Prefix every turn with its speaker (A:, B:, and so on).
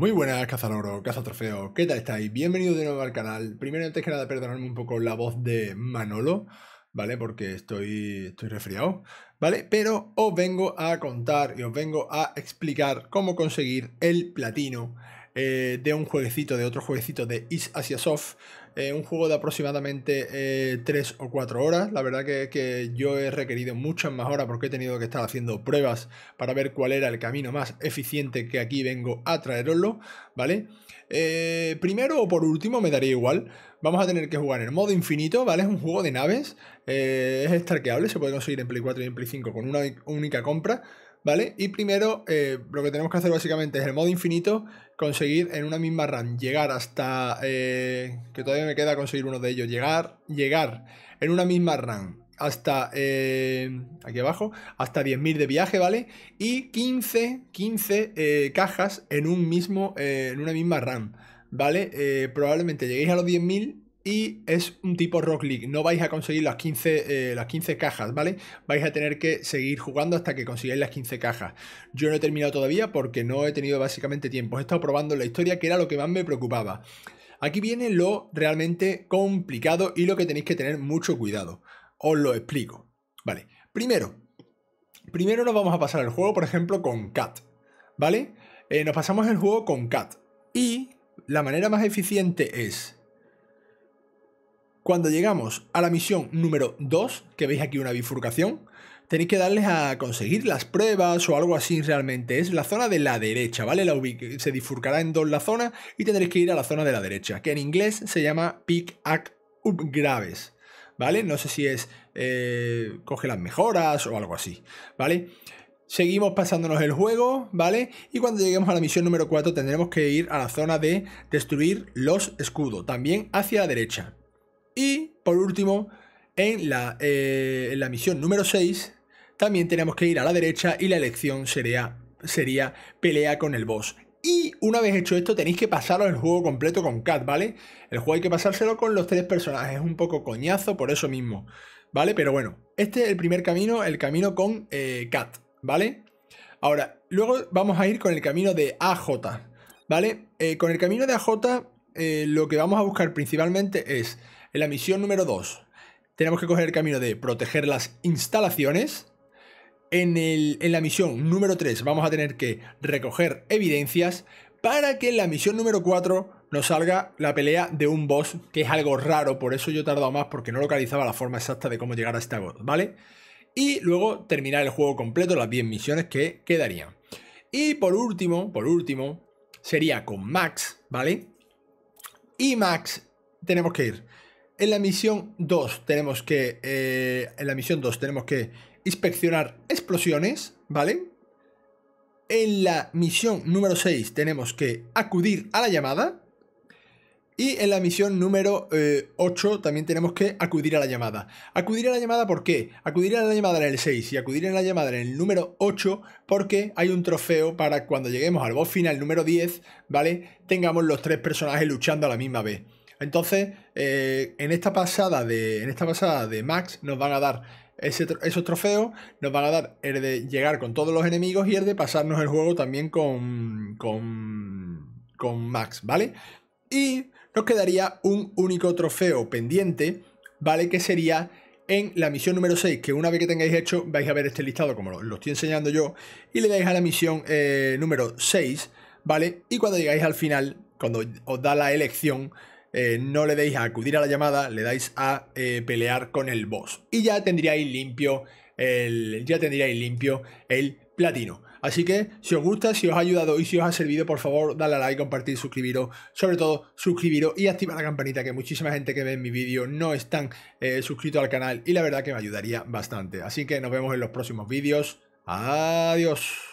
A: Muy buenas, cazador, cazatrofeo, ¿qué tal estáis? Bienvenidos de nuevo al canal. Primero, antes que nada, perdonadme un poco la voz de Manolo, ¿vale? Porque estoy, estoy resfriado, ¿vale? Pero os vengo a contar y os vengo a explicar cómo conseguir el platino eh, de un jueguecito, de otro jueguecito de East Asia Soft, eh, un juego de aproximadamente 3 eh, o 4 horas. La verdad que, que, yo he requerido muchas más horas porque he tenido que estar haciendo pruebas para ver cuál era el camino más eficiente que aquí vengo a traeroslo, ¿vale? Eh, primero o por último me daría igual. Vamos a tener que jugar en el modo infinito, ¿vale? Es un juego de naves. es starkeable, se puede conseguir en Play 4 y en Play 5 con una única compra. ¿vale? Y primero eh, lo que tenemos que hacer básicamente es el modo infinito, conseguir en una misma RAM llegar hasta, eh, que todavía me queda conseguir uno de ellos, llegar, llegar en una misma RAM hasta, eh, aquí abajo, hasta 10.000 de viaje, ¿vale? Y 15, 15 cajas en, un mismo, en una misma RAM, ¿vale? probablemente lleguéis a los 10.000 es un tipo Rock League. No vais a conseguir las 15, eh, las 15 cajas, ¿vale? Vais a tener que seguir jugando hasta que consigáis las 15 cajas. Yo no he terminado todavía porque no he tenido básicamente tiempo. He estado probando la historia que era lo que más me preocupaba. Aquí viene lo realmente complicado y lo que tenéis que tener mucho cuidado. Os lo explico. Vale, primero, primero nos vamos a pasar el juego, por ejemplo, con Cat, ¿vale? Eh, nos pasamos el juego con Cat y la manera más eficiente es cuando llegamos a la misión número 2, que veis aquí una bifurcación, tenéis que darles a conseguir las pruebas o algo así realmente. Es la zona de la derecha, ¿vale? La se bifurcará en dos la zona y tendréis que ir a la zona de la derecha, que en inglés se llama Pick Up Graves, ¿vale? No sé si es eh, coge las mejoras o algo así, ¿vale? Seguimos pasándonos el juego, ¿vale? Y cuando lleguemos a la misión número 4 tendremos que ir a la zona de destruir los escudos, también hacia la derecha. Y por último, en la, eh, misión número 6, también tenemos que ir a la derecha y la elección sería, sería pelea con el boss. Y una vez hecho esto, tenéis que pasaros el juego completo con Cat, ¿vale? El juego hay que pasárselo con los tres personajes, es un poco coñazo por eso mismo, ¿vale? Pero bueno, este es el primer camino, el camino con Cat, eh, ¿vale? Ahora, luego vamos a ir con el camino de AJ, ¿vale? Eh, con el camino de AJ, lo que vamos a buscar principalmente es en la misión número 2, tenemos que coger el camino de proteger las instalaciones. En, la misión número 3 vamos a tener que recoger evidencias para que en la misión número 4 nos salga la pelea de un boss, que es algo raro, por eso yo he tardado más porque no localizaba la forma exacta de cómo llegar a esta boss, ¿vale? Y luego terminar el juego completo, las 10 misiones que quedarían. Y por último, por último, sería con Max, ¿vale? Y Max tenemos que ir en la misión 2 tenemos que. Eh, en la misión tenemos que inspeccionar explosiones, ¿vale? En la misión número 6 tenemos que acudir a la llamada. Y en la misión número 8 eh, también tenemos que acudir a la llamada. ¿Acudir a la llamada por qué? Acudir a la llamada en el 6 y acudir a la llamada en el número 8 porque hay un trofeo para cuando lleguemos al boss final número 10, ¿vale? Tengamos los tres personajes luchando a la misma vez. Entonces, eh, en, esta pasada de, en esta pasada de Max nos van a dar esos trofeos, nos van a dar el de llegar con todos los enemigos y el de pasarnos el juego también con, con, Max, ¿vale? Y nos quedaría un único trofeo pendiente, ¿vale? Que sería en la misión número 6, que una vez que tengáis hecho vais a ver este listado como lo, estoy enseñando yo, y le dais a la misión eh, número 6, ¿vale? Y cuando llegáis al final, cuando os da la elección, eh, no le deis a acudir a la llamada, le dais a eh, pelear con el boss. Y ya tendríais limpio el, ya tendríais limpio el platino. Así que si os gusta, si os ha ayudado y si os ha servido, por favor, dale a like, compartir, suscribiros, sobre todo suscribiros y activar la campanita, que muchísima gente que ve mi vídeo no están eh, suscritos al canal y la verdad que me ayudaría bastante. Así que nos vemos en los próximos vídeos. Adiós.